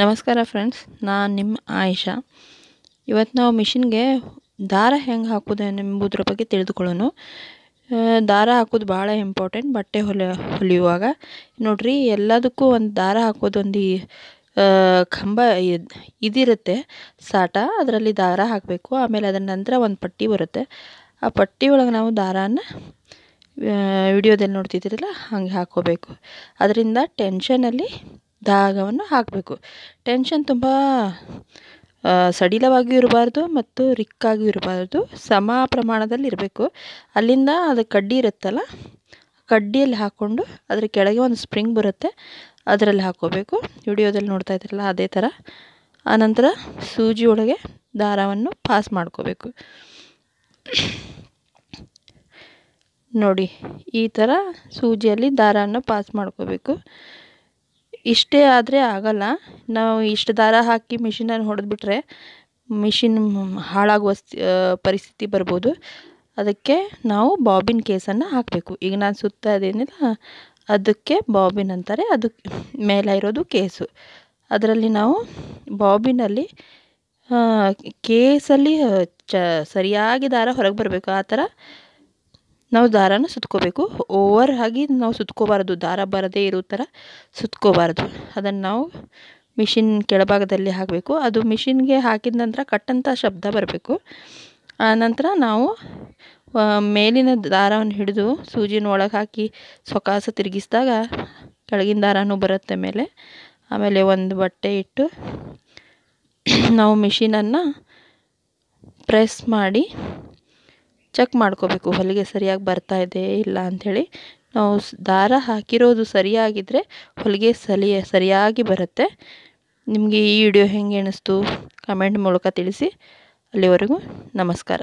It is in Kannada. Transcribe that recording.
ನಮಸ್ಕಾರ ಫ್ರೆಂಡ್ಸ್ ನಾನು ನಿಮ್ಮ ಆಯಿಷಾ ಇವತ್ತು ನಾವು ಮಿಷಿನ್ಗೆ ದಾರ ಹೆಂಗೆ ಹಾಕೋದು ಎಂಬುದ್ರ ಬಗ್ಗೆ ತಿಳಿದುಕೊಳ್ಳೋಣ ದಾರ ಹಾಕೋದು ಭಾಳ ಇಂಪಾರ್ಟೆಂಟ್ ಬಟ್ಟೆ ಹೊಲಿ ಹೊಲಿಯುವಾಗ ನೋಡ್ರಿ ಎಲ್ಲದಕ್ಕೂ ಒಂದು ದಾರ ಹಾಕೋದೊಂದು ಕಂಬ ಇದಿರುತ್ತೆ ಸಾಟ ಅದರಲ್ಲಿ ದಾರ ಹಾಕಬೇಕು ಆಮೇಲೆ ಅದರ ನಂತರ ಒಂದು ಪಟ್ಟಿ ಬರುತ್ತೆ ಆ ಪಟ್ಟಿ ಒಳಗೆ ನಾವು ದಾರಾನ ವಿಡಿಯೋದಲ್ಲಿ ನೋಡ್ತಿದ್ದೀರಲ್ಲ ಹಂಗೆ ಹಾಕೋಬೇಕು ಅದರಿಂದ ಟೆನ್ಷನಲ್ಲಿ ದಾಗವನ್ನು ಹಾಕಬೇಕು ಟೆನ್ಷನ್ ತುಂಬ ಸಡಿಲವಾಗಿಯೂ ಇರಬಾರ್ದು ಮತ್ತು ರಿಕ್ಕಾಗಿಯೂ ಇರಬಾರ್ದು ಸಮ ಪ್ರಮಾಣದಲ್ಲಿ ಇರಬೇಕು ಅಲ್ಲಿಂದ ಅದು ಕಡ್ಡಿ ಇರುತ್ತಲ್ಲ ಕಡ್ಡಿಯಲ್ಲಿ ಹಾಕ್ಕೊಂಡು ಅದ್ರ ಕೆಳಗೆ ಒಂದು ಸ್ಪ್ರಿಂಗ್ ಬರುತ್ತೆ ಅದರಲ್ಲಿ ಹಾಕ್ಕೋಬೇಕು ವಿಡಿಯೋದಲ್ಲಿ ನೋಡ್ತಾ ಇದ್ರಲ್ಲ ಅದೇ ಥರ ಆನಂತರ ಸೂಜಿ ಒಳಗೆ ದಾರವನ್ನು ಪಾಸ್ ಮಾಡ್ಕೋಬೇಕು ನೋಡಿ ಈ ಥರ ಸೂಜಿಯಲ್ಲಿ ದಾರವನ್ನು ಪಾಸ್ ಮಾಡ್ಕೋಬೇಕು ಇಷ್ಟೇ ಆದರೆ ಆಗಲ್ಲ ನಾವು ಇಷ್ಟು ದಾರ ಹಾಕಿ ಮಿಷಿನನ್ನು ಹೊಡೆದ್ಬಿಟ್ರೆ ಮಿಷಿನ್ ಹಾಳಾಗುವ ಪರಿಸ್ಥಿತಿ ಬರ್ಬೋದು ಅದಕ್ಕೆ ನಾವು ಬಾಬಿನ್ ಕೇಸನ್ನು ಹಾಕಬೇಕು ಈಗ ನಾನು ಸುತ್ತ ಅದೇನಿಲ್ಲ ಅದಕ್ಕೆ ಬಾಬಿನ್ ಅಂತಾರೆ ಅದು ಮೇಲೆ ಇರೋದು ಕೇಸು ಅದರಲ್ಲಿ ನಾವು ಬಾಬಿನಲ್ಲಿ ಕೇಸಲ್ಲಿ ಚ ಸರಿಯಾಗಿ ದಾರ ಹೊರಗೆ ಬರಬೇಕು ಆ ಥರ ನಾವು ದಾರಾನ ಸುತ್ಕೋಬೇಕು ಓವರ್ ಆಗಿ ನಾವು ಸುತ್ಕೋಬಾರ್ದು ದಾರ ಬರದೇ ಇರೋ ಥರ ಸುತ್ಕೋಬಾರ್ದು ಅದನ್ನು ನಾವು ಮಿಷಿನ್ ಕೆಳಭಾಗದಲ್ಲಿ ಹಾಕಬೇಕು ಅದು ಮಿಷಿನ್ಗೆ ಹಾಕಿದ ನಂತರ ಕಟ್ಟಂಥ ಶಬ್ದ ಬರಬೇಕು ಆ ನಂತರ ನಾವು ಮೇಲಿನ ದಾರವನ್ನು ಹಿಡಿದು ಸೂಜಿನ ಒಳಗೆ ಹಾಕಿ ಸೊಕಾಸ ತಿರುಗಿಸಿದಾಗ ಕೆಳಗಿನ ದಾರನೂ ಬರುತ್ತೆ ಮೇಲೆ ಆಮೇಲೆ ಒಂದು ಬಟ್ಟೆ ಇಟ್ಟು ನಾವು ಮಿಷಿನನ್ನು ಪ್ರೆಸ್ ಮಾಡಿ ಚೆಕ್ ಮಾಡ್ಕೋಬೇಕು ಹೊಲಿಗೆ ಸರಿಯಾಗಿ ಬರ್ತಾ ಇದೆ ಇಲ್ಲ ಅಂಥೇಳಿ ನಾವು ದಾರ ಹಾಕಿರೋದು ಸರಿಯಾಗಿದ್ದರೆ ಹೊಲಿಗೆ ಸಲಿಯ ಸರಿಯಾಗಿ ಬರುತ್ತೆ ನಿಮಗೆ ಈ ವಿಡಿಯೋ ಹೆಂಗೆ ಅನ್ನಿಸ್ತು ಕಮೆಂಟ್ ಮೂಲಕ ತಿಳಿಸಿ ಅಲ್ಲಿವರೆಗೂ ನಮಸ್ಕಾರ